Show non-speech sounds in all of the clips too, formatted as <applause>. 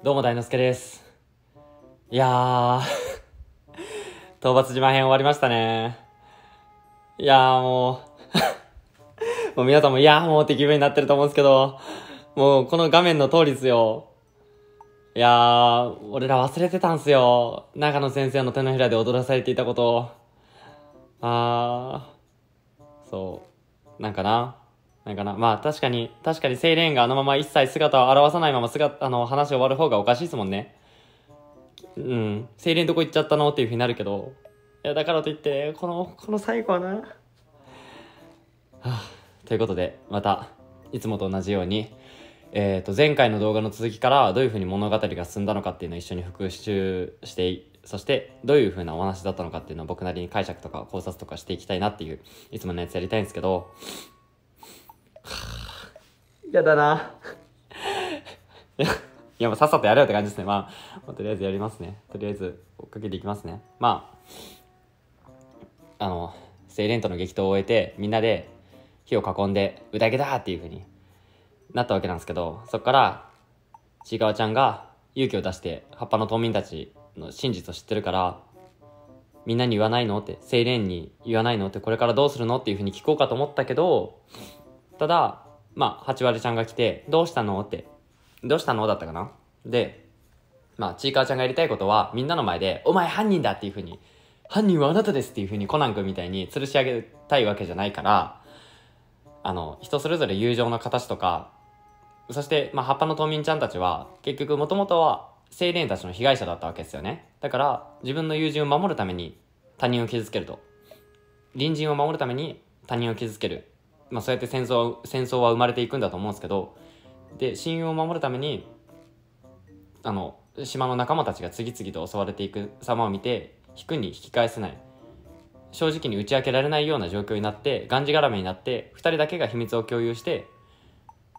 どうも大之助です。いやー <laughs> 討伐自慢編終わりましたね。いやーもう <laughs> もう皆さんもいやーもうって気分になってると思うんですけど、もうこの画面の通りですよ。いやー、俺ら忘れてたんすよ。長野先生の手のひらで踊らされていたこと。あー、そう。なんかな。なんかな。まあ確かに、確かにセイレーンがあのまま一切姿を現さないまま姿、あの、話終わる方がおかしいですもんね。うん。セイレーンどこ行っちゃったのっていうふうになるけど。いや、だからといって、この、この最後はな。はあ、ということで、また、いつもと同じように、えっ、ー、と、前回の動画の続きからどういうふうに物語が進んだのかっていうのを一緒に復習してそしてどういう風なお話だったのかっていうのを僕なりに解釈とか考察とかしていきたいなっていういつものやつやりたいんですけどやだな。<laughs> いや、やもうさっさとやれよって感じですね。まあ、とりあえずやりますね。とりあえず追っかけていきますね。まあ、あの、セイレントの激闘を終えて、みんなで火を囲んで、宴だっていうふうになったわけなんですけど、そっから、ちいかわちゃんが勇気を出して、葉っぱの島民たちの真実を知ってるから、みんなに言わないのって、セイレンに言わないのって、これからどうするのっていうふうに聞こうかと思ったけど、ただ、まあ、八割ちゃんが来て、どうしたのって、どうしたのだったかなで、まあ、ちいかわちゃんがやりたいことは、みんなの前で、お前犯人だっていうふうに、犯人はあなたですっていうふうにコナン君みたいに吊るし上げたいわけじゃないから、あの、人それぞれ友情の形とか、そして、まあ、葉っぱの島民ちゃんたちは、結局、もともとは、青年たちの被害者だったわけですよね。だから、自分の友人を守るために、他人を傷つけると。隣人を守るために、他人を傷つける。まあ、そうやって戦争戦争は生まれていくんだと思うんですけどで親友を守るためにあの島の仲間たちが次々と襲われていく様を見て引くに引き返せない正直に打ち明けられないような状況になってがんじがらめになって2人だけが秘密を共有して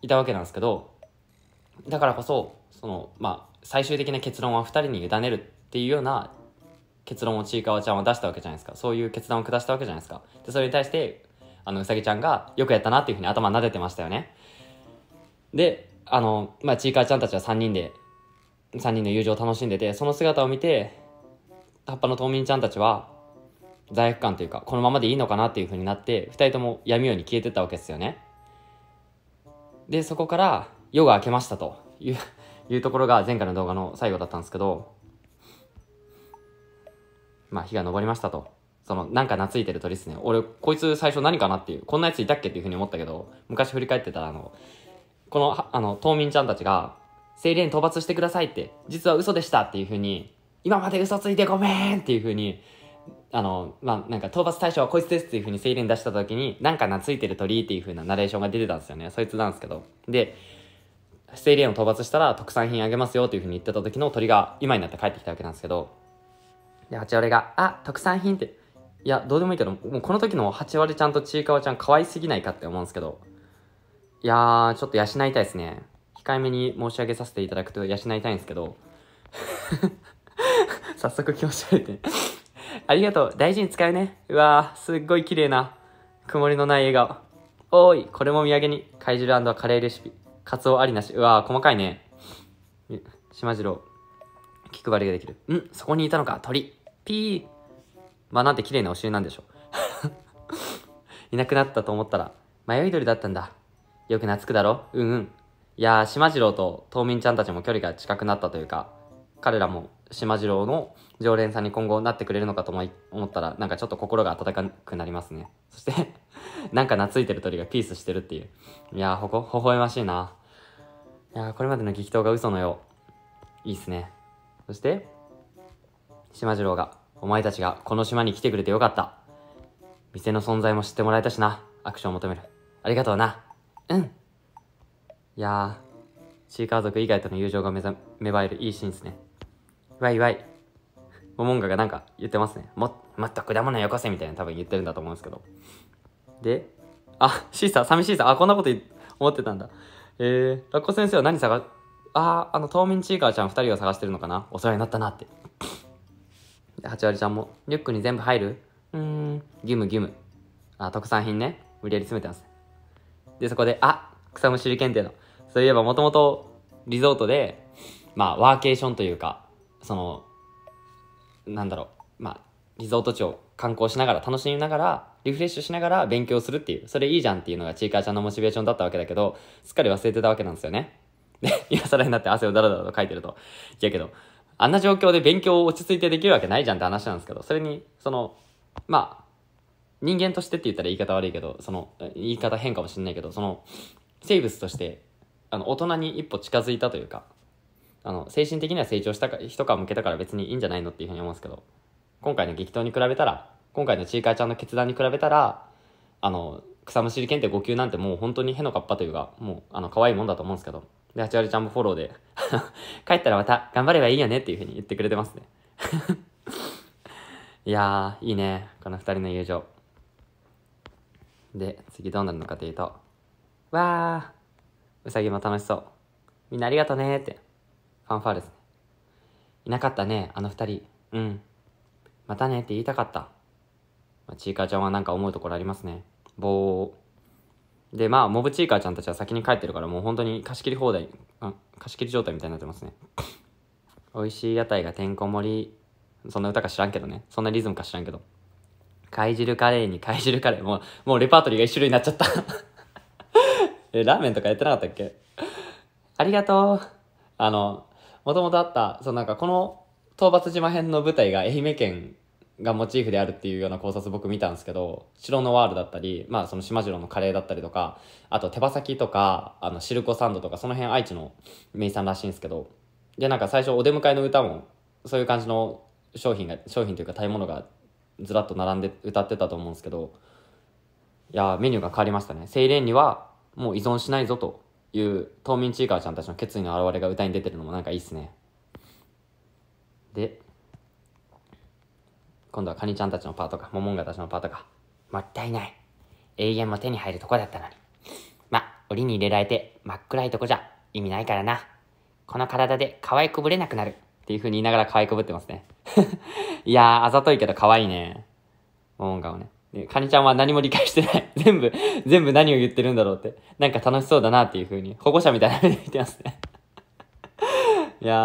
いたわけなんですけどだからこそその、まあ、最終的な結論は2人に委ねるっていうような結論をちいかわちゃんは出したわけじゃないですかそういう決断を下したわけじゃないですかでそれに対してあの、うさぎちゃんがよくやったなっていうふうに頭撫でてましたよね。で、あの、まあ、ちいかわちゃんたちは3人で、3人の友情を楽しんでて、その姿を見て、葉っぱの島民ちゃんたちは、罪悪感というか、このままでいいのかなっていうふうになって、2人とも闇夜に消えてったわけですよね。で、そこから、夜が明けましたといういうところが前回の動画の最後だったんですけど、まあ、日が昇りましたと。その、なんか懐いてる鳥っすね。俺、こいつ最初何かなっていう、こんなやついたっけっていうふうに思ったけど、昔振り返ってたら、あの、この、あの、島民ちゃんたちが、精霊に討伐してくださいって、実は嘘でしたっていうふうに、今まで嘘ついてごめんっていうふうに、あの、まあ、なんか、討伐対象はこいつですっていうふうに精に出した時に、なんか懐いてる鳥っていうふうなナレーションが出てたんですよね。そいつなんですけど。で、精霊を討伐したら特産品あげますよっていうふうに言ってた時の鳥が今になって帰ってきたわけなんですけど、で、八割が、あ、特産品って、いや、どうでもいいけど、もうこの時の8割ちゃんとちいかわちゃん可愛すぎないかって思うんですけど、いやー、ちょっと養いたいですね。控えめに申し上げさせていただくと養いたいんですけど、<laughs> 早速気持ち悪いね。ありがとう。大事に使うね。うわー、すっごい綺麗な、曇りのない笑顔。おーい、これも土産に。貝汁カレーレシピ。カツオありなし。うわー、細かいね。しまじろう。気配りができる。うん、そこにいたのか、鳥。ピー。まあなんて綺麗なお尻なんでしょう。<laughs> いなくなったと思ったら、迷い鳥だったんだ。よく懐くだろうんうん。いやー、島次郎と島民ちゃんたちも距離が近くなったというか、彼らも島次郎の常連さんに今後なってくれるのかと思ったら、なんかちょっと心が温かくなりますね。そして <laughs> なんか懐いてる鳥がピースしてるっていう。いやー、ほこ、微笑ましいな。いやー、これまでの激闘が嘘のよう。いいっすね。そして、島次郎が、お前たちがこの島に来てくれてよかった。店の存在も知ってもらえたしな。アクションを求める。ありがとうな。うん。いやー、シーカー族以外との友情が芽生えるいいシーンですね。わいわい。モモンガがなんか言ってますね。も、もっと果物よこせみたいな多分言ってるんだと思うんですけど。で、あ、シーサー、寂しいさ。あ、こんなこと思ってたんだ。えー、ラッコ先生は何探、あー、あの、冬眠チーカーちゃん2人を探してるのかなお世話になったなって。8割ちゃんも、リュックに全部入るうーん、ギムギム。あ、特産品ね。無理やり詰めてます。で、そこで、あ、草むしり検定の。そういえば、もともとリゾートで、まあ、ワーケーションというか、その、なんだろう、まあ、リゾート地を観光しながら、楽しみながら、リフレッシュしながら勉強するっていう、それいいじゃんっていうのがちいかちゃんのモチベーションだったわけだけど、すっかり忘れてたわけなんですよね。で、今更になって汗をだらだらとかいてると。いやけど、あんな状況で勉強を落ち着いてできるわけないじゃんって話なんですけど、それに、その、まあ、人間としてって言ったら言い方悪いけど、その、言い方変かもしんないけど、その、生物として、あの、大人に一歩近づいたというか、あの、精神的には成長した人か向けたから別にいいんじゃないのっていうふうに思うんですけど、今回の激闘に比べたら、今回のちいかわちゃんの決断に比べたら、あの、草むしり検定5級なんてもう本当にへのかっぱというか、もう、あの、可愛いもんだと思うんですけど、で、八割ちゃんもフォローで <laughs> 帰ったらまた頑張ればいいよねっていうふうに言ってくれてますね <laughs> いやー、いいね。この二人の友情。で、次どうなるのかというと、わー、うさぎも楽しそう。みんなありがとねって、ファンファーレですね。いなかったね、あの二人。うん。またねって言いたかった。まあ、ちいかちゃんはなんか思うところありますね。ぼー。で、まあ、モブチーカーちゃんたちは先に帰ってるから、もう本当に貸し切り放題、貸し切り状態みたいになってますね。美味しい屋台がてんこ盛り、そんな歌か知らんけどね。そんなリズムか知らんけど。貝汁カレーに貝汁カレー。もう、もうレパートリーが一種類になっちゃった <laughs> え、ラーメンとかやってなかったっけありがとう。あの、もともとあった、そのなんかこの討伐島編の舞台が愛媛県がモチーフであるっていうような考察僕見たんですけど、城のワールだったり、まあその島城のカレーだったりとか、あと手羽先とか、あのシルコサンドとか、その辺愛知の名産らしいんですけど、で、なんか最初お出迎えの歌も、そういう感じの商品が、商品というか食べ物がずらっと並んで歌ってたと思うんですけど、いやメニューが変わりましたね。セイレンにはもう依存しないぞという島民ちいかわちゃんたちの決意の表れが歌に出てるのもなんかいいっすね。で、今度はカニちゃんたちのパートか、モモンガたちのパートか。もったいない。永遠も手に入るとこだったのに。ま、檻に入れられて真っ暗いとこじゃ意味ないからな。この体で可愛くぶれなくなる。っていう風に言いながら可愛くぶってますね。<laughs> いやー、あざといけど可愛いね。モモンガをね。で、カニちゃんは何も理解してない。<laughs> 全部、全部何を言ってるんだろうって。なんか楽しそうだなっていう風に、保護者みたいな目で見てますね。<laughs> いや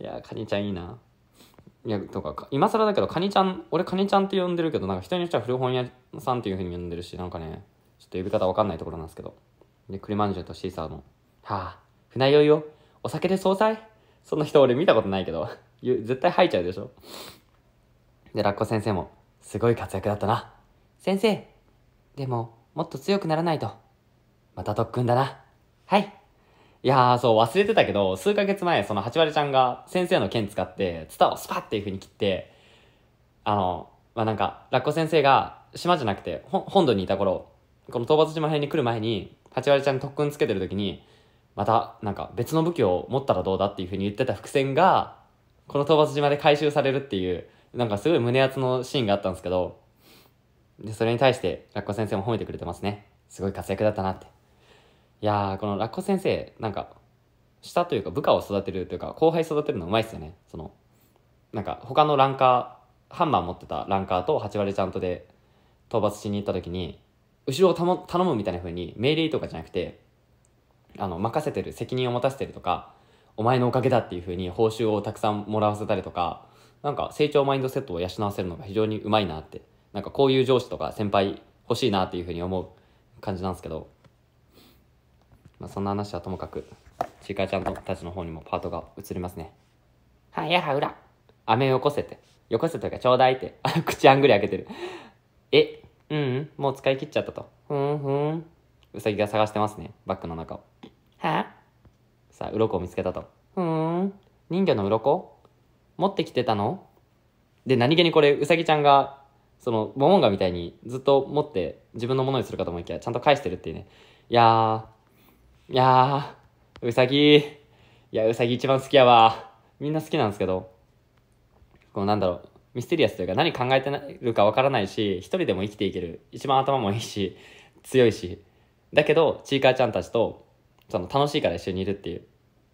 ー、いやー、カニちゃんいいな。いや、とか、今更だけど、カニちゃん、俺カニちゃんって呼んでるけど、なんか人によっては古本屋さんっていうふうに呼んでるし、なんかね、ちょっと呼び方わかんないところなんですけど。で、栗まんじゅうとシーサーの、はあ、船酔いよ、お酒で総菜そんな人俺見たことないけど、絶対吐いちゃうでしょ。で、ラッコ先生も、すごい活躍だったな。先生、でも、もっと強くならないと。また特訓だな。はい。いやー、そう、忘れてたけど、数ヶ月前、その、八割ちゃんが先生の剣使って、ツタをスパッっていう風に切って、あの、まあ、なんか、ラッコ先生が、島じゃなくて、本土にいた頃、この討伐島編に来る前に、八割ちゃんに特訓つけてる時に、また、なんか、別の武器を持ったらどうだっていう風に言ってた伏線が、この討伐島で回収されるっていう、なんかすごい胸熱のシーンがあったんですけど、で、それに対して、ラッコ先生も褒めてくれてますね。すごい活躍だったなって。いやーこのラッコ先生なんか下というか部下を育てるというか後輩育てるのうまいっすよねそのなんか他のランカーハンマー持ってたランカーと8割ちゃんとで討伐しに行った時に後ろを頼むみたいな風に命令とかじゃなくてあの任せてる責任を持たせてるとかお前のおかげだっていう風に報酬をたくさんもらわせたりとかなんか成長マインドセットを養わせるのが非常にうまいなってなんかこういう上司とか先輩欲しいなっていう風に思う感じなんですけどまあ、そんな話はともかく、ちいかちゃんたちの方にもパートが移りますね。はやはうら。飴よこせて。よこせというかちょうだいって。あ <laughs> 口あんぐり開けてる。え、うん、うん、もう使い切っちゃったと。ふんふん。うさぎが探してますね。バッグの中を。はさあ、鱗を見つけたと。ふん。人魚の鱗持ってきてたので、何気にこれ、うさぎちゃんが、その、モモンガみたいにずっと持って自分のものにするかと思いきや、ちゃんと返してるっていうね。いやー、いやー、うさぎ。いや、うさぎ一番好きやわ。みんな好きなんですけど。こうなんだろう。ミステリアスというか何考えてるかわからないし、一人でも生きていける。一番頭もいいし、強いし。だけど、ちいかーちゃんたちと、その楽しいから一緒にいるっていう。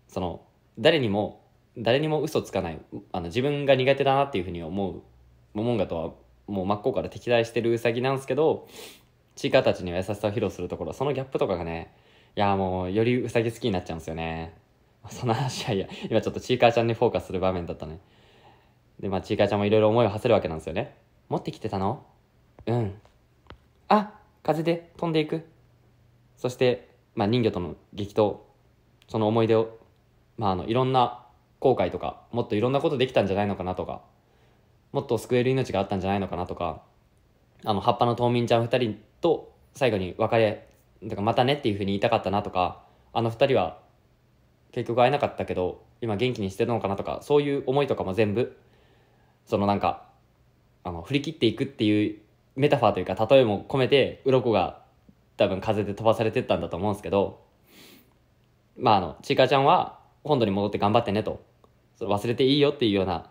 その、誰にも、誰にも嘘つかない。あの、自分が苦手だなっていうふうに思う。モモンガとはもう真っ向から敵対してるうさぎなんですけど、チーカーたちには優しさを披露するところ、そのギャップとかがね、や、もう、よりうさぎ好きになっちゃうんですよね。その話はいや、今ちょっとちいかわちゃんにフォーカスする場面だったね。で、まあ、ちいかわちゃんもいろいろ思いを馳せるわけなんですよね。持ってきてたのうん。あ風で飛んでいく。そして、まあ、人魚との激闘。その思い出を、まあ、あの、いろんな後悔とか、もっといろんなことできたんじゃないのかなとか、もっと救える命があったんじゃないのかなとか、あの、葉っぱの冬眠ちゃん2人と最後に別れだからまたねっていうふうに言いたかったなとかあの2人は結局会えなかったけど今元気にしてるのかなとかそういう思いとかも全部そのなんかあの振り切っていくっていうメタファーというか例えも込めて鱗が多分風で飛ばされてったんだと思うんですけどまああのちいかちゃんは本土に戻って頑張ってねと忘れていいよっていうような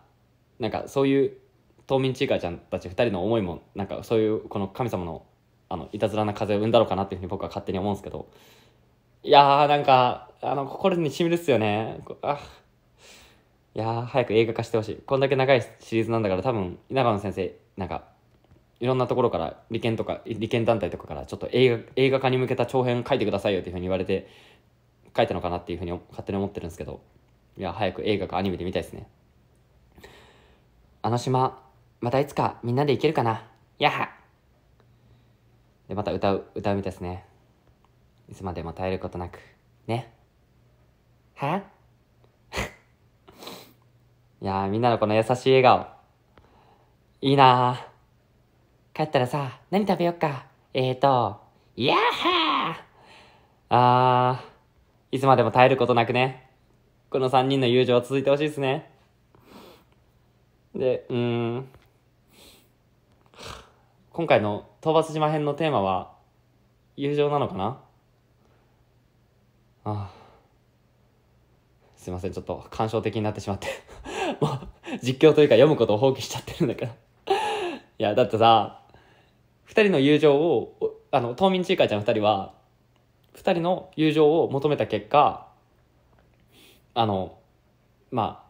なんかそういう島民ちいかちゃんたち2人の思いもなんかそういうこの神様のあの、いたずらな風を生んだうかなっていうふうに僕は勝手に思うんですけど、いやーなんか、あの、心に染みるっすよね。あいやー早く映画化してほしい。こんだけ長いシリーズなんだから多分、稲川の先生、なんか、いろんなところから利権とか利権団体とかからちょっと映画映画化に向けた長編書いてくださいよっていうふうに言われて書いたのかなっていうふうに勝手に思ってるんですけどいや早く映画かアニメで見たいですねあの島またいつかみんなで行けるかなやはで、また歌う、歌うみたいですね。いつまでも耐えることなく。ね。は <laughs> いやー、みんなのこの優しい笑顔。いいなー。帰ったらさ、何食べよっか。えーと、いやはーあー、いつまでも耐えることなくねはいやーみんなのこの優しい笑顔いいなー帰ったらさ何食べよっかえーとヤやハーあーいつまでも耐えることなくねこの3人の友情続いてほしいですね。で、うーん。今回の討伐島編のテーマは、友情なのかなああ。すいません、ちょっと感傷的になってしまって <laughs> もう、実況というか読むことを放棄しちゃってるんだから <laughs> いや、だってさ、二人の友情を、あの、冬眠ちいかちゃん二人は、二人の友情を求めた結果、あの、ま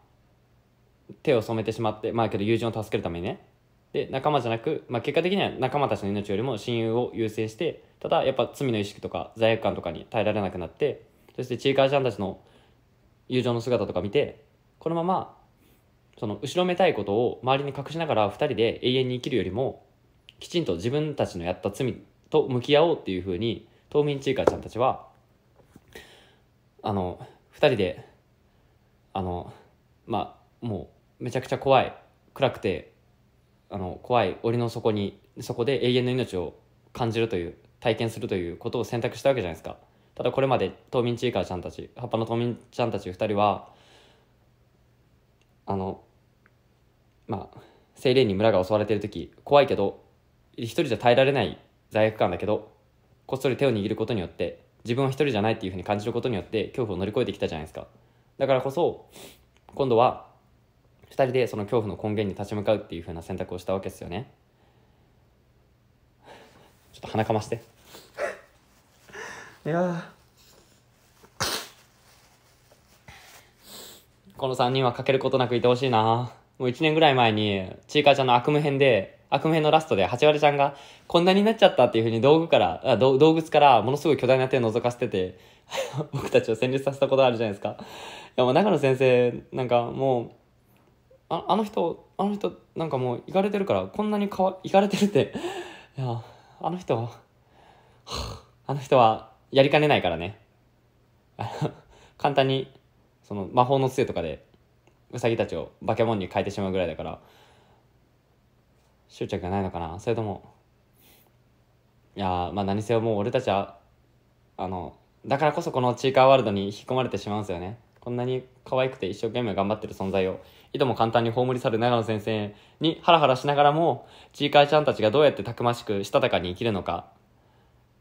あ、手を染めてしまって、まあけど友人を助けるためにね、で仲間じゃなく、まあ、結果的には仲間たちの命よりも親友を優先してただやっぱ罪の意識とか罪悪感とかに耐えられなくなってそしてちいかわちゃんたちの友情の姿とか見てこのままその後ろめたいことを周りに隠しながら2人で永遠に生きるよりもきちんと自分たちのやった罪と向き合おうっていうふうに島民ちいかちゃんたちはあの2人であのまあもうめちゃくちゃ怖い暗くてあの怖い檻の底にそこで永遠の命を感じるという体験するということを選択したわけじゃないですかただこれまで島民チーカーちゃんたち葉っぱの島民ちゃんたち2人はあのまあ精霊に村が襲われてる時怖いけど一人じゃ耐えられない罪悪感だけどこっそり手を握ることによって自分は一人じゃないっていうふうに感じることによって恐怖を乗り越えてきたじゃないですかだからこそ今度は2人でその恐怖の根源に立ち向かうっていう風な選択をしたわけですよね <laughs> ちょっと鼻かまして <laughs> いやこの3人は欠けることなくいてほしいなもう1年ぐらい前にちいかちゃんの悪夢編で悪夢編のラストで八割ちゃんがこんなになっちゃったっていうふうに道具からあ動物からものすごい巨大な手を覗かせてて <laughs> 僕たちを戦慄させたことあるじゃないですかいやもう中野先生なんかもうああの人あの人なんかもう行かれてるからこんなにかわ行かれてるって <laughs> いやあの人はあの人はやりかねないからね <laughs> 簡単にその魔法の杖とかでうさぎたちをバケモンに変えてしまうぐらいだから執着がないのかなそれともいやまあ何せよもう俺たちはあのだからこそこのチーカーワールドに引き込まれてしまうんですよねこんなに可愛くて一生懸命頑張ってる存在をいとも簡単に葬り去る長野先生にハラハラしながらも、ちいかいちゃんたちがどうやってたくましくしたたかに生きるのか、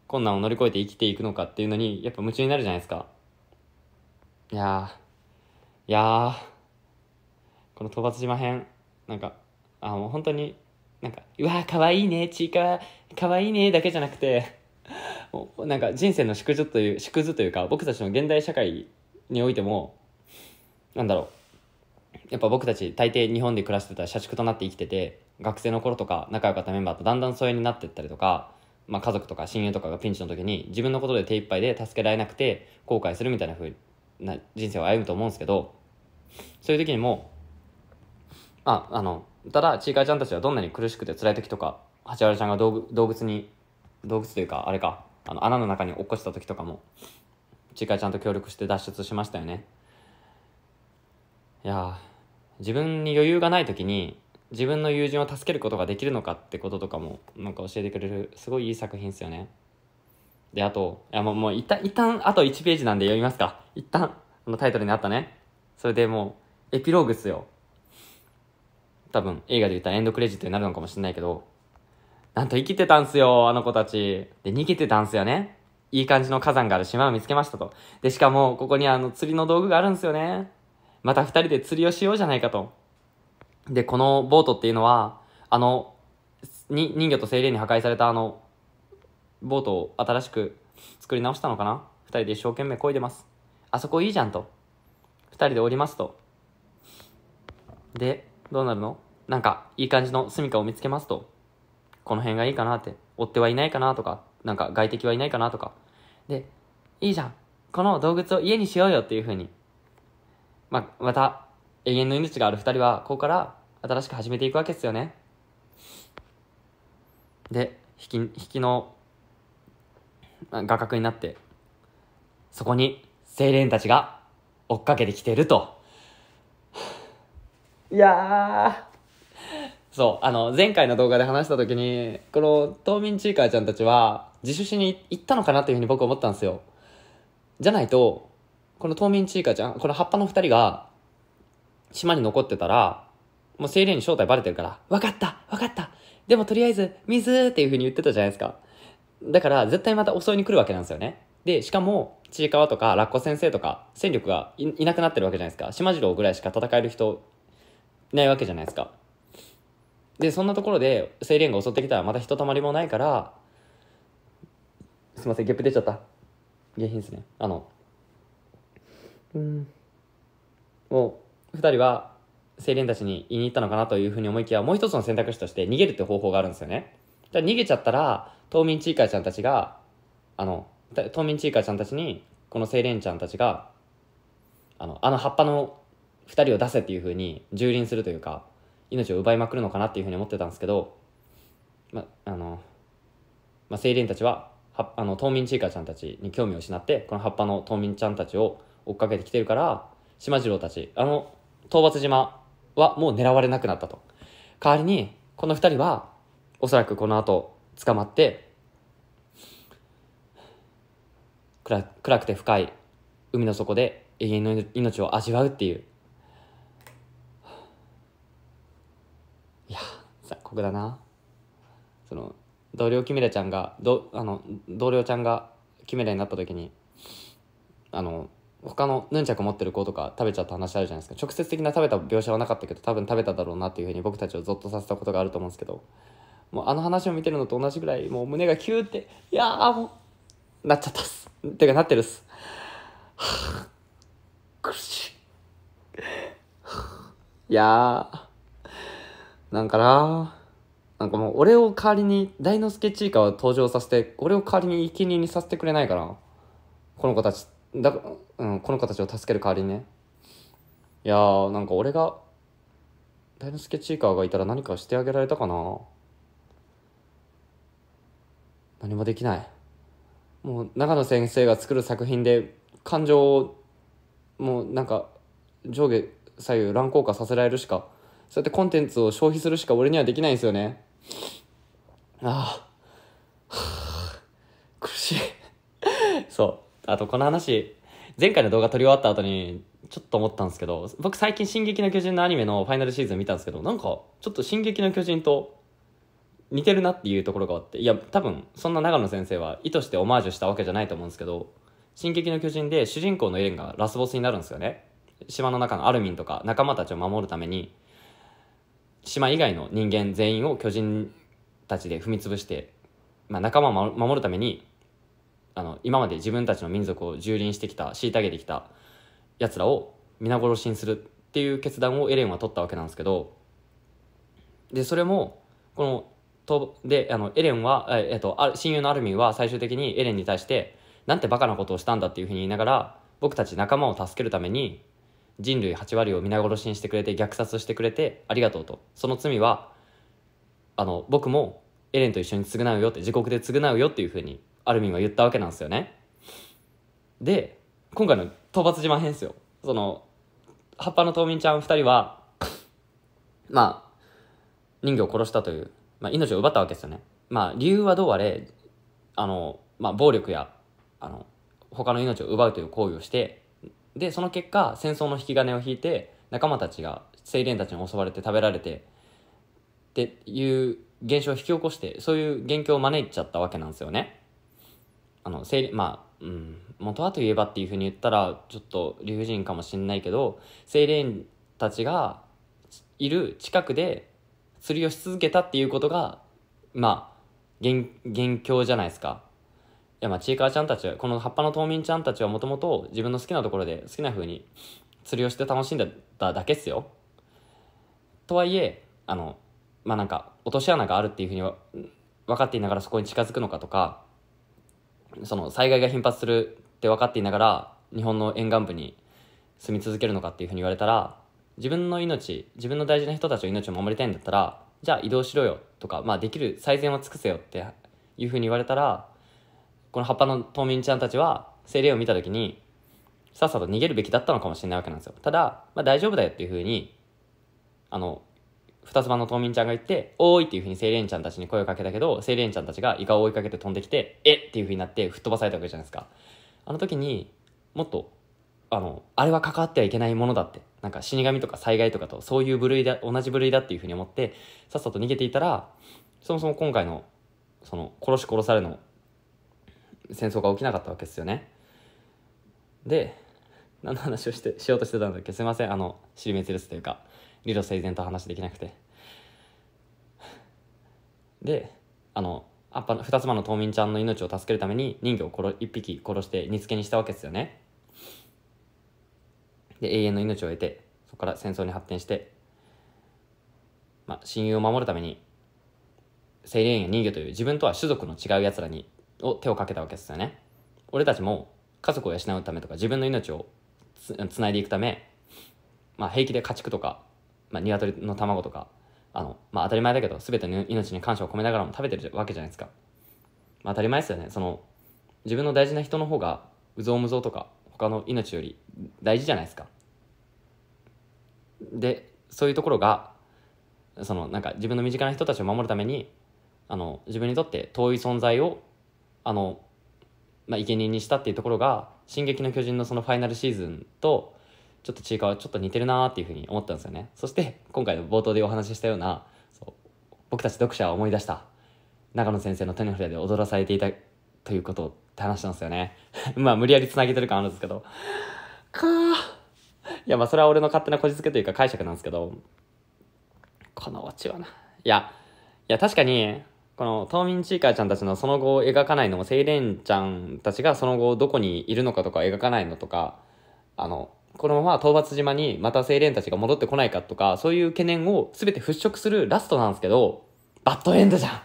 困難を乗り越えて生きていくのかっていうのに、やっぱ夢中になるじゃないですか。いやー、いやー、この討伐島編、なんか、あ、もう本当に、なんか、うわー、かわいいね、ちいか、かわいいね、だけじゃなくて、もうなんか人生の縮図という、縮図というか、僕たちの現代社会においても、なんだろう、やっぱ僕たち大抵日本で暮らしてた社畜となって生きてて学生の頃とか仲良かったメンバーとだんだん疎遠になってったりとか、まあ、家族とか親友とかがピンチの時に自分のことで手一杯で助けられなくて後悔するみたいな風な人生を歩むと思うんですけどそういう時にもああのただちいかいちゃんたちはどんなに苦しくて辛い時とかはちちゃんが動物に動物というかあれかあの穴の中に落っこした時とかもちいかいちゃんと協力して脱出しましたよねいや自分に余裕がない時に自分の友人を助けることができるのかってこととかもなんか教えてくれるすごいいい作品ですよねであといやもうもう一旦一旦あと1ページなんで読みますか一旦あのタイトルにあったねそれでもうエピローグっすよ多分映画で言ったらエンドクレジットになるのかもしれないけどなんと生きてたんすよあの子たちで逃げてたんすよねいい感じの火山がある島を見つけましたとでしかもここにあの釣りの道具があるんすよねまた2人で釣りをしようじゃないかと。で、このボートっていうのは、あの、に人魚と精霊に破壊されたあの、ボートを新しく作り直したのかな2人で一生懸命漕いでます。あそこいいじゃんと。2人で降りますと。で、どうなるのなんか、いい感じの住処を見つけますと。この辺がいいかなって。追ってはいないかなとか、なんか外敵はいないかなとか。で、いいじゃん。この動物を家にしようよっていう風にまあ、また、永遠の命がある二人は、ここから新しく始めていくわけですよね。で、引き、引きの、画角になって、そこに、精霊たちが追っかけてきてると。いやそう、あの、前回の動画で話した時に、この、冬眠ちいかーちゃんたちは、自首しに行ったのかなというふうに僕思ったんですよ。じゃないと、この冬眠チーカちゃん、この葉っぱの二人が、島に残ってたら、もう精霊に正体バレてるから、わかったわかったでもとりあえず、水っていう風に言ってたじゃないですか。だから、絶対また襲いに来るわけなんですよね。で、しかも、ちいかわとか、ラッコ先生とか、戦力がいなくなってるわけじゃないですか。島次郎ぐらいしか戦える人、いないわけじゃないですか。で、そんなところで、精霊が襲ってきたら、またひとたまりもないから、すいません、ゲップ出ちゃった。下品ですね。あの、うん、を2人は青年たちに言いに行ったのかなというふうに思いきやもう一つの選択肢として逃げるって方法があるんですよねじゃ逃げちゃったら島民チーカーちゃんたちがあの島民チーカーちゃんたちにこの青年ちゃんたちがあのあの葉っぱの2人を出せっていうふうに蹂躙するというか命を奪いまくるのかなっていうふうに思ってたんですけどまあの、まあ、青年たちははあの島民チーカーちゃんたちに興味を失ってこの葉っぱの島民ちゃんたちを追っかけてきてるから、島次郎たち、あの、討伐島はもう狙われなくなったと。代わりに、この二人は、おそらくこの後、捕まって、暗暗くて深い海の底で永遠の命を味わうっていう。いや、残酷だな。その、同僚キメレちゃんが、どあの同僚ちゃんがキメレになった時に、あの、他のヌンチャク持ってる子とか食べちゃった話あるじゃないですか直接的な食べた描写はなかったけど多分食べただろうなっていうふうに僕たちをゾッとさせたことがあると思うんですけどもうあの話を見てるのと同じぐらいもう胸がキューっていやーもうなっちゃったっすてかなってるっすはあ苦しい、はあ、いやーなんかななんかもう俺を代わりに大之助チーカーを登場させて俺を代わりに生贄にさせてくれないかなこの子たちってだ、うん、この子たちを助ける代わりにねいやーなんか俺が大之助チーカーがいたら何かしてあげられたかな何もできないもう長野先生が作る作品で感情をもうなんか上下左右乱高下させられるしかそうやってコンテンツを消費するしか俺にはできないんですよねああ苦しい <laughs> そうあとこの話、前回の動画撮り終わった後に、ちょっと思ったんですけど、僕最近進撃の巨人のアニメのファイナルシーズン見たんですけど、なんか、ちょっと進撃の巨人と似てるなっていうところがあっていや多分そんな長野先生は意図してオマージュしたわけじゃないと思うんですけど「進撃の巨人」で主人公のエレンがラスボスになるんですよね島の中のアルミンとか仲間たちを守るために島以外の人間全員を巨人たちで踏み潰して、まあ、仲間を守るためにあの今まで自分たちの民族を蹂躙してきた虐げてきたやつらを皆殺しにするっていう決断をエレンは取ったわけなんですけどでそれもこのとであのエレンは、えっと、親友のアルミンは最終的にエレンに対してなんてバカなことをしたんだっていうふうに言いながら僕たち仲間を助けるために人類8割を皆殺しにしてくれて虐殺してくれてありがとうとその罪はあの僕もエレンと一緒に償うよって自国で償うよっていうふうにアルミンは言ったわけなんですよね。で、今回の討伐島編ですよ。その、葉っぱの島民ちゃん2人は、まあ、人魚を殺したという、まあ、命を奪ったわけですよね。まあ、理由はどうあれ、あの、まあ、暴力や、あの、他の命を奪うという行為をして、で、その結果、戦争の引き金を引いて、仲間たちが、精年たちに襲われて食べられて、っていう現象を引き起こして、そういう元凶を招いちゃったわけなんですよね。あの生理まあ、うん、元はといえばっていうふうに言ったらちょっと理不尽かもしんないけど精霊たちがいる近くで釣りをし続けたっていうことがまあ元元凶じゃないですか。いやまあちいかわちゃんたちはこの葉っぱの島民ちゃんたちはもともと自分の好きなところで好きなふうに釣りをして楽しんでただけっすよ。とはいえあのまあなんか落とし穴があるっていうふうに分かっていながらそこに近づくのかとかその災害が頻発するって分かっていながら日本の沿岸部に住み続けるのかっていうふうに言われたら自分の命自分の大事な人たちの命を守りたいんだったらじゃあ移動しろよとか、まあ、できる最善は尽くせよっていうふうに言われたらこの葉っぱの島民ちゃんたちは精霊を見た時にさっさと逃げるべきだったのかもしれないわけなんですよただ、まあ、大丈夫だよっていうふうにあの二つ葉の島民ちゃんが言って、おーいっていう風にセイレンちゃんたちに声をかけたけど、セイレンちゃんたちがイカを追いかけて飛んできて、えっていう風になって吹っ飛ばされたわけじゃないですか。あの時に、もっと、あの、あれは関わってはいけないものだって、なんか死神とか災害とかとそういう部類だ、同じ部類だっていう風に思って、さっさと逃げていたら、そもそも今回の、その、殺し殺されの戦争が起きなかったわけですよね。で、何の話をして、しようとしてたんだっけすいません、あの、尻滅すというか。理路整然と話できなくてであのアっぱ2つ間の島民ちゃんの命を助けるために人魚を殺1匹殺して煮付けにしたわけですよねで永遠の命を得てそこから戦争に発展して、まあ、親友を守るためにセイや人魚という自分とは種族の違うやつらにを手をかけたわけですよね俺たちも家族を養うためとか自分の命をつ繋ないでいくため、まあ、平気で家畜とかまあ、鶏の卵とか、あの、まあ、当たり前だけど、全ての命に感謝を込めながらも食べてるわけじゃないですか。まあ、当たり前ですよね。その、自分の大事な人の方が、うぞうむぞうとか、他の命より大事じゃないですか。で、そういうところが、その、なんか自分の身近な人たちを守るために、あの、自分にとって遠い存在を、あの、まあ、生贄にしたっていうところが、進撃の巨人のそのファイナルシーズンと、ちょっとちいかわちょっと似てるなっていうふうに思ったんですよねそして今回の冒頭でお話ししたような僕たち読者は思い出した長野先生の手のひらで踊らされていたということって話なんですよね <laughs> まあ無理やりつなげてる感あるんですけどかあいやまあそれは俺の勝手なこじつけというか解釈なんですけどこのオチはないやいや確かにこの島民ちいかちゃんたちのその後を描かないのもセイレンちゃんたちがその後どこにいるのかとか描かないのとかあのこのまま討伐島にまた精霊たちが戻ってこないかとか、そういう懸念を全て払拭するラストなんですけど、バッドエンドじゃん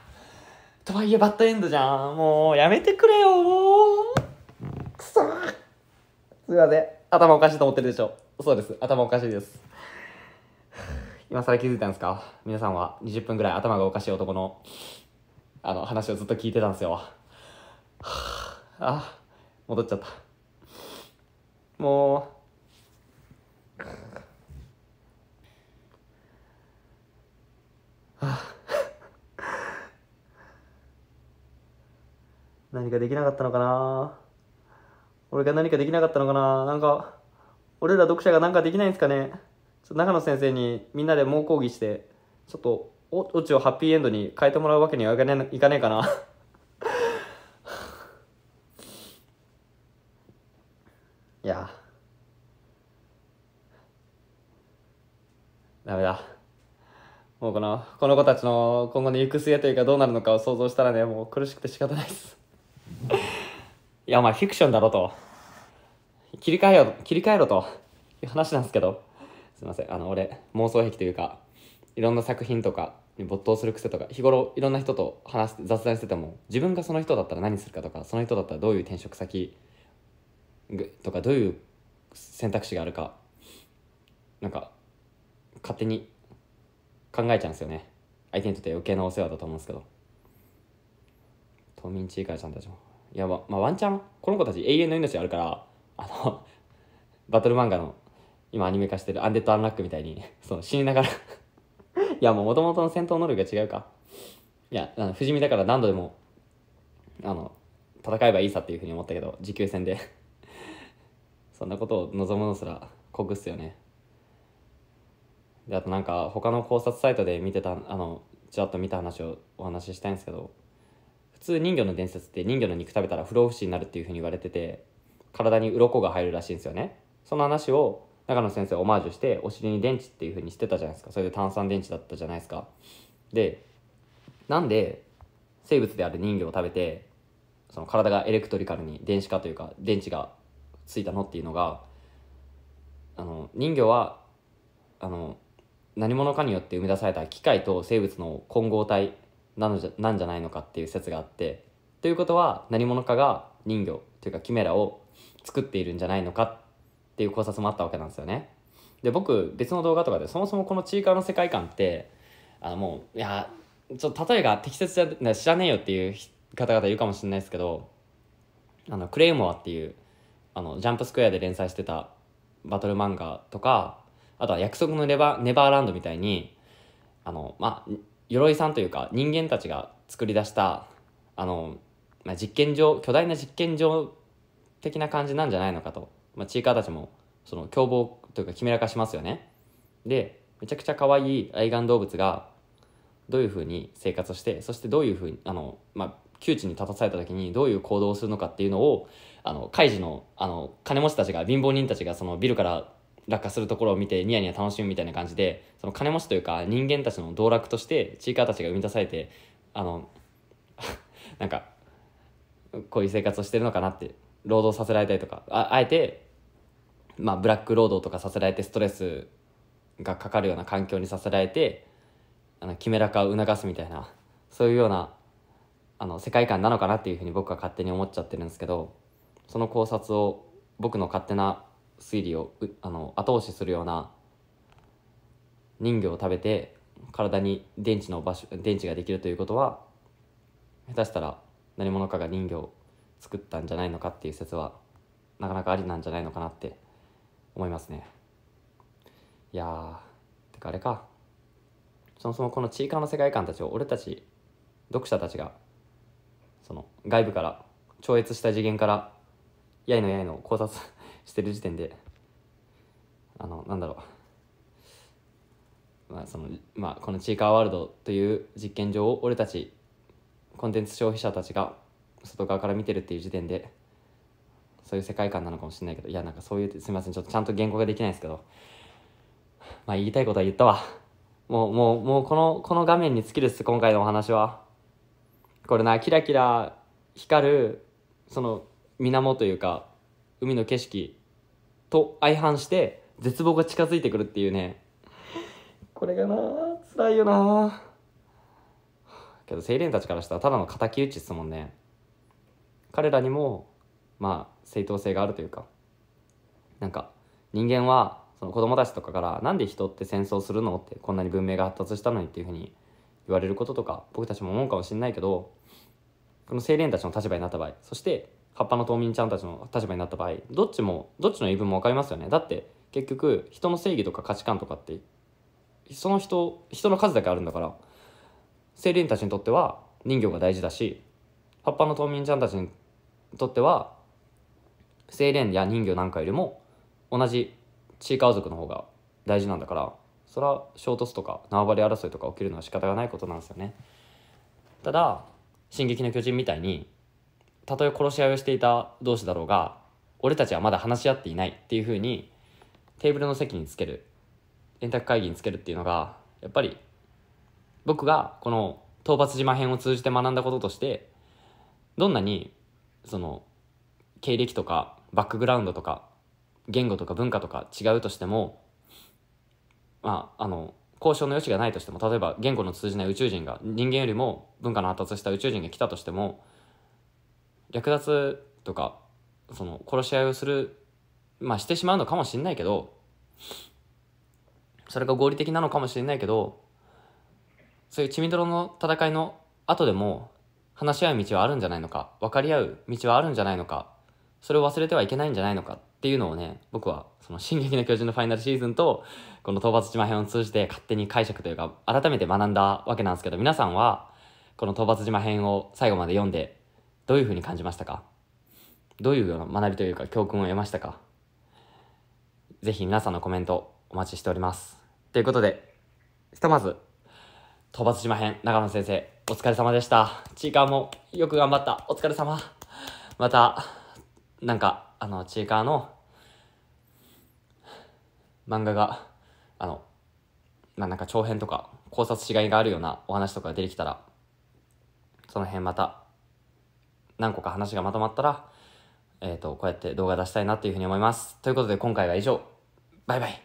とはいえバッドエンドじゃんもうやめてくれよくそすいません。頭おかしいと思ってるでしょ。そうです。頭おかしいです。今更気づいたんですか皆さんは20分ぐらい頭がおかしい男の、あの、話をずっと聞いてたんですよ。はあ、戻っちゃった。もう、あ何かできなかったのかな俺が何かできなかったのかななんか俺ら読者が何かできないんですかねちょ中野先生にみんなで猛抗議してちょっとオチをハッピーエンドに変えてもらうわけにはいかいかねえかなダメだ。もうこの、この子たちの今後の行く末というかどうなるのかを想像したらね、もう苦しくて仕方ないです。いや、お前フィクションだろと。切り替えよ、切り替えろと。いう話なんですけど。すいません。あの、俺、妄想癖というか、いろんな作品とかに没頭する癖とか、日頃いろんな人と話して、雑談してても、自分がその人だったら何するかとか、その人だったらどういう転職先とか、どういう選択肢があるか、なんか、勝手に考えちゃうんですよね相手にとって余計なお世話だと思うんですけど島民チーカーちゃんたちもいやまあワンチャンこの子たち永遠の命あるからあのバトル漫画の今アニメ化してるアンデッド・アンラックみたいにその死にながらいやもともとの戦闘能力が違うかいやあの不死身だから何度でもあの戦えばいいさっていうふうに思ったけど持久戦でそんなことを望むのすら酷っすよねであとなんか他の考察サイトで見てたあのちらっと見た話をお話ししたいんですけど普通人魚の伝説って人魚の肉食べたら不老不死になるっていうふうに言われてて体に鱗が入るらしいんですよねその話を中野先生オマージュしてお尻に電池っていうふうにしてたじゃないですかそれで炭酸電池だったじゃないですかでなんで生物である人魚を食べてその体がエレクトリカルに電子化というか電池がついたのっていうのがあの人魚はあの何者かによって生み出された機械と生物の混合体なのじゃなんじゃないのかっていう説があってということは何者かが人魚というかキメラを作っているんじゃないのかっていう考察もあったわけなんですよね。で僕別の動画とかでそもそもこのちいかの世界観ってあのもういやちょっと例えが適切じゃ知らねえよっていう方々いるかもしれないですけどあのクレイモアっていうあのジャンプスクエアで連載してたバトル漫画とかあとは約束のネバネバーランドみたいに、あの、まあ、鎧さんというか人間たちが作り出した、あの、まあ、実験場、巨大な実験場的な感じなんじゃないのかと、まあ、チーカーたちも、その凶暴というかキメラ化しますよね。で、めちゃくちゃ可愛い愛玩動物が、どういうふうに生活して、そしてどういうふうに、あの、まあ、窮地に立たされた時にどういう行動をするのかっていうのをあのカイジのあの金持ちたちが貧乏人たちがそのビルから落下するところを見てニヤニヤ楽しむみたいな感じでその金持ちというか人間たちの道楽としてチーカーたちが生み出されてあの <laughs> なんかこういう生活をしてるのかなって労働させられたりとかああえて、まあ、ブラック労働とかさせられてストレスがかかるような環境にさせられてあのキメラ化を促すみたいなそういうようなあの世界観なのかなっていうふうに僕は勝手に思っちゃってるんですけどその考察を僕の勝手な推理をあの後押しするような人魚を食べて体に電池の場所電池ができるということは下手したら何者かが人魚を作ったんじゃないのかっていう説はなかなかありなんじゃないのかなって思いますねいやーてかあれかそもそもこのちいかの世界観たちを俺たち読者たちがその外部から超越した次元からやいのやいの考察してる時点であのなんだろうまあそのまあこのチーカーワールドという実験場を俺たちコンテンツ消費者たちが外側から見てるっていう時点でそういう世界観なのかもしれないけどいやなんかそういうすみませんちょっとちゃんと言語ができないですけどまあ言いたいことは言ったわもうもうもうこのこの画面に尽きるっす今回のお話はこれなキラキラ光るその水面というか海の景色と相反して絶望が近づいてくるっていうねこれがな辛いよなけど精霊たちからしたらただの敵討ちですもんね彼らにもまあ正当性があるというかなんか人間はその子供たちとかから「なんで人って戦争するの?」ってこんなに文明が発達したのにっていうふうに言われることとか僕たちも思うかもしれないけどこの精霊たちの立場になった場合そしてカッパの島民ちゃんたちの立場になった場合どっちもどっちの言い分も分かりますよねだって結局人の正義とか価値観とかってその人人の数だけあるんだから青年たちにとっては人魚が大事だし葉っぱの島民ちゃんたちにとっては青年や人魚なんかよりも同じチーカー族の方が大事なんだからそれは衝突とか縄張り争いとか起きるのは仕方がないことなんですよねただ「進撃の巨人」みたいにたとえ殺し合いをしていた同士だろうが俺たちはまだ話し合っていないっていうふうにテーブルの席につける円卓会議につけるっていうのがやっぱり僕がこの討伐島編を通じて学んだこととしてどんなにその経歴とかバックグラウンドとか言語とか文化とか違うとしてもまああの交渉の余地がないとしても例えば言語の通じない宇宙人が人間よりも文化の発達した宇宙人が来たとしても略奪とかその殺し合いをするまあしてしまうのかもしれないけどそれが合理的なのかもしれないけどそういう血みどろの戦いの後でも話し合う道はあるんじゃないのか分かり合う道はあるんじゃないのかそれを忘れてはいけないんじゃないのかっていうのをね僕はその「進撃の巨人」のファイナルシーズンとこの「討伐島編」を通じて勝手に解釈というか改めて学んだわけなんですけど皆さんはこの「討伐島編」を最後まで読んでどういうふうに感じましたかどういうような学びというか教訓を得ましたかぜひ皆さんのコメントお待ちしております。ということで、ひとまず、討伐島編、長野先生、お疲れ様でした。ちいかわもよく頑張った。お疲れ様。また、なんか、あの、ちいかわの漫画が、あの、まあ、なんか長編とか考察しがいがあるようなお話とか出てきたら、その辺また何個か話がまとまったら、えっ、ー、と、こうやって動画出したいなっていうふうに思います。ということで今回は以上。バイバイ。